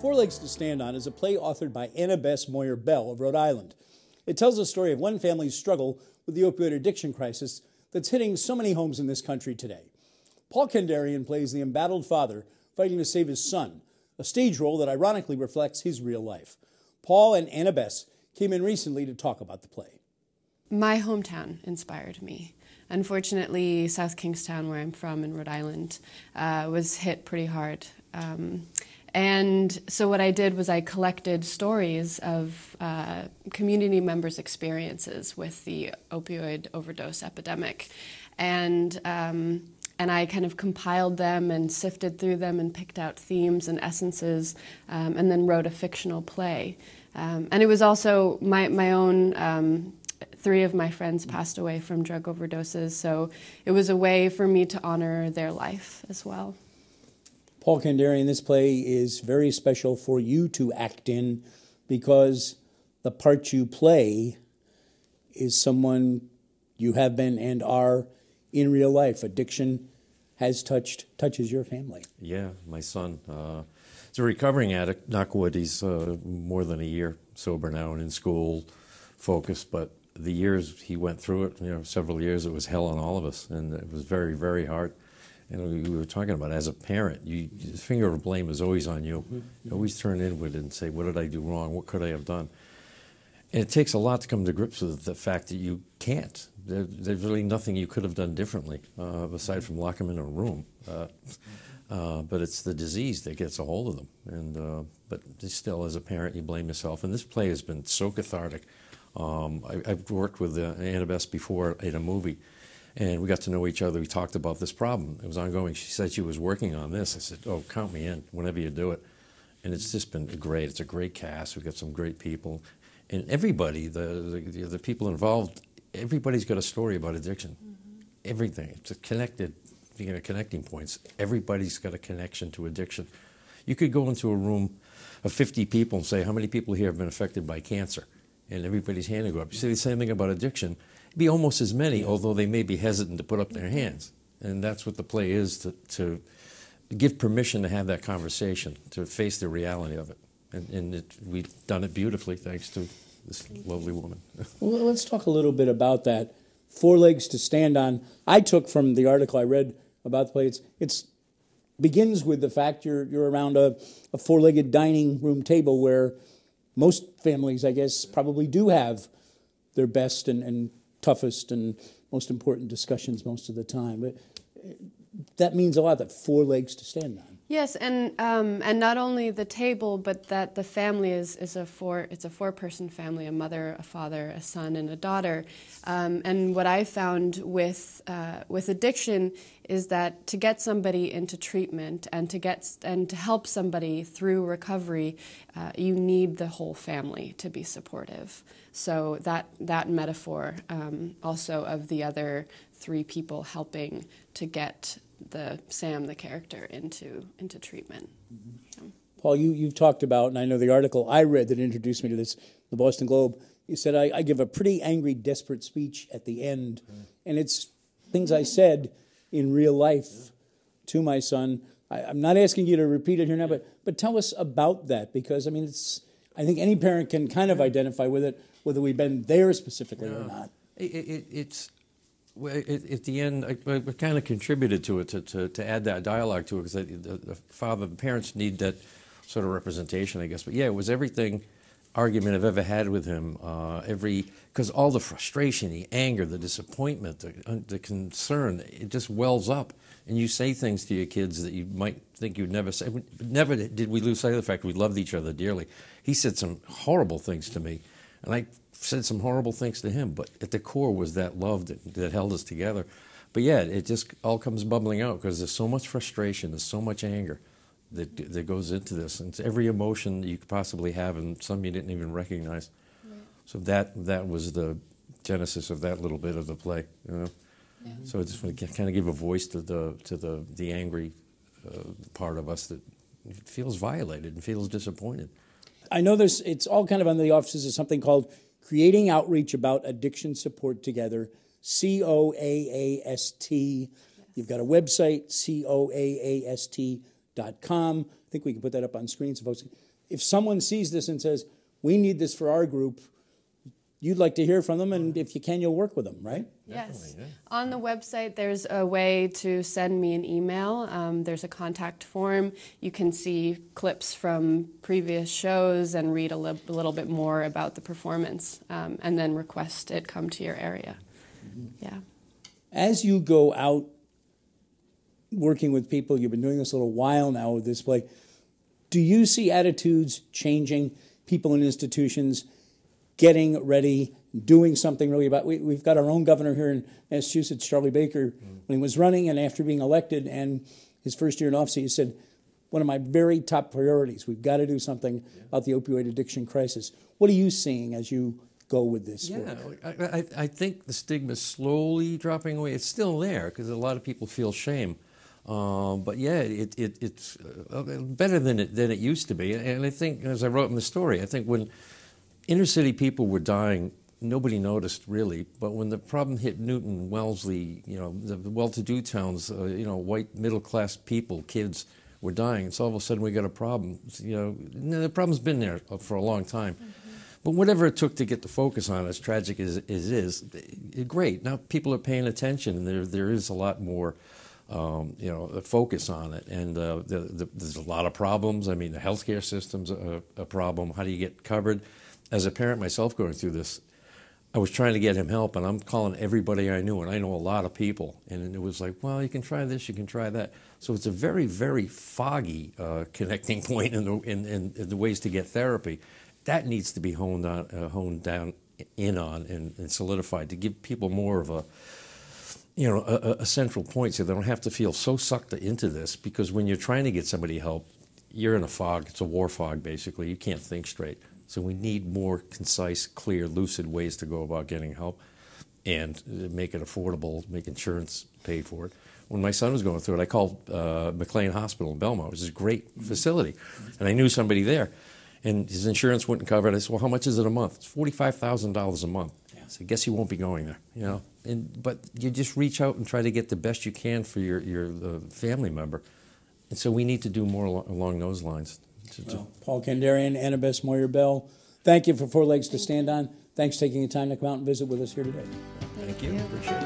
Four Legs to Stand On is a play authored by Anna Bess Moyer Bell of Rhode Island. It tells the story of one family's struggle with the opioid addiction crisis that's hitting so many homes in this country today. Paul Kendarian plays the embattled father fighting to save his son, a stage role that ironically reflects his real life. Paul and Anna Bess came in recently to talk about the play. My hometown inspired me. Unfortunately, South Kingstown, where I'm from in Rhode Island, uh, was hit pretty hard. Um, and so what I did was I collected stories of uh, community members' experiences with the opioid overdose epidemic, and um, and I kind of compiled them and sifted through them and picked out themes and essences, um, and then wrote a fictional play. Um, and it was also my my own. Um, three of my friends passed away from drug overdoses, so it was a way for me to honor their life as well. Paul Kandarian, this play is very special for you to act in because the part you play is someone you have been and are in real life. Addiction has touched touches your family. Yeah, my son uh, a recovering addict. Knock wood, he's uh, more than a year sober now and in school, focused. But the years he went through it, you know, several years, it was hell on all of us, and it was very, very hard and we were talking about as a parent, you, the finger of blame is always on you. You always turn inward and say, "What did I do wrong? What could I have done?" And it takes a lot to come to grips with the fact that you can't. There, there's really nothing you could have done differently, uh, aside from lock them in a room. Uh, uh, but it's the disease that gets a hold of them. And uh, but still, as a parent, you blame yourself. And this play has been so cathartic. Um, I, have worked with uh, Annabeth before in a movie and we got to know each other. We talked about this problem. It was ongoing. She said she was working on this. I said, "Oh, count me in whenever you do it." And it's just been great. It's a great cast. We've got some great people, and everybody, the the, the people involved, everybody's got a story about addiction. Mm -hmm. Everything. It's a connected. You know, connecting points. Everybody's got a connection to addiction. You could go into a room of 50 people and say, "How many people here have been affected by cancer?" And everybody's hand would go up. You say the same thing about addiction be almost as many, although they may be hesitant to put up their hands. And that's what the play is to, to give permission to have that conversation, to face the reality of it. And, and it, we've done it beautifully thanks to this lovely woman. well, let's talk a little bit about that. Four legs to stand on. I took from the article I read about the play, it's, it's begins with the fact you're, you're around a, a four legged dining room table where most families, I guess, probably do have their best and, and toughest and most important discussions most of the time. But uh, that means a lot that four legs to stand on. Yes, and um, and not only the table, but that the family is, is a four it's a four person family: a mother, a father, a son, and a daughter. Um, and what I found with uh, with addiction is that to get somebody into treatment and to get and to help somebody through recovery, uh, you need the whole family to be supportive. So that that metaphor um, also of the other three people helping to get the Sam, the character, into into treatment. Mm-hmm. So. Paul, you you've talked about, and I know the article I read that introduced me to this, the Boston Globe. You said I, I give a pretty angry, desperate speech at the end, mm-hmm. and it's things I said in real life yeah. to my son. I, am not asking you to repeat it here now, but but tell us about that because I mean it's. I think any parent can kind of identify with it, whether we've been there specifically yeah. or not. It, it, it's at the end, I, I kind of contributed to it to, to, to, add that dialogue to it because the, the father and parents need that sort of representation, I guess. But yeah, it was everything argument I've ever had with him. Uh, every because all the frustration, the anger, the disappointment, the, uh, the concern, it just wells up, and you say things to your kids that you might think you'd never say. Never did we lose sight of the fact we loved each other dearly. He said some horrible things to me and I said some horrible things to him, but at the core was that love that, that held us together. But yeah, it just all comes bubbling out because there's so much frustration, there's so much anger that, that goes into this. And it's every emotion that you could possibly have, and some you didn't even recognize. So that, that was the genesis of that little bit of the play, you know. Yeah. So I just want to kind of give a voice to the to the the angry uh, part of us that feels violated and feels disappointed. I know this. it's all kind of under the offices of something called Creating Outreach About Addiction Support Together, C O A A S T. You've got a website, C O A A S T dot com. I think we can put that up on screen so folks. If someone sees this and says, we need this for our group, you'd like to hear from them, and if you can, you'll work with them, right? Yes. Yeah. On the website, there's a way to send me an email. Um, there's a contact form. You can see clips from previous shows and read a li little bit more about the performance, um, and then request it come to your area. Mm -hmm. Yeah. As you go out working with people, you've been doing this a little while now with this play. Do you see attitudes changing? People in institutions getting ready, doing something really about. We, have got our own governor here in Massachusetts, Charlie Baker, when he was running and after being elected and his first year in office, he said, "One of my very top priorities. We've got to do something yeah. about the opioid addiction crisis." What are you seeing as you go with this? Yeah, I, I, think the stigma is slowly dropping away. It's still there because a lot of people feel shame. Um, but yeah, it, it, it's uh, better than it, than it used to be. And I think, as I wrote in the story, I think when inner city people were dying. Nobody noticed really, but when the problem hit Newton, Wellesley, you know, the well-to-do towns, uh, you know, white middle-class people, kids were dying, and all of a sudden we got a problem. You know, the problem's been there uh, for a long time. Mm -hmm. But whatever it took to get the focus on, as tragic as, it is, is, eh, great. Now people are paying attention, and there there is a lot more, um, you know, focus on it. And uh, the, the, there's a lot of problems. I mean, the healthcare system's a, a, problem. How do you get covered? as a parent myself going through this, I was trying to get him help, and I'm calling everybody I knew, and I know a lot of people. And it was like, well, you can try this, you can try that. So it's a very, very foggy uh, connecting point in the, in, in, in, the ways to get therapy. That needs to be honed, on, uh, honed down in on and, and, solidified to give people more of a, you know, a, a central point so they don't have to feel so sucked into this. Because when you're trying to get somebody help, you're in a fog. It's a war fog, basically. You can't think straight. So we need more concise, clear, lucid ways to go about getting help and uh, make it affordable, make insurance pay for it. When my son was going through it, I called uh, McLean Hospital in Belmont, which is a great facility, and I knew somebody there. And his insurance wouldn't cover it. I said, "Well, how much is it a month?" It's forty-five thousand dollars a month. Yeah. So I guess he won't be going there, you know. And but you just reach out and try to get the best you can for your your uh, family member. And so we need to do more along those lines. Well, Paul Kandarian, Annabeth Moyer Bell, thank you for Four Legs to Stand On. Thanks for taking the time to come out and visit with us here today. Thank, thank you. you. Appreciate it.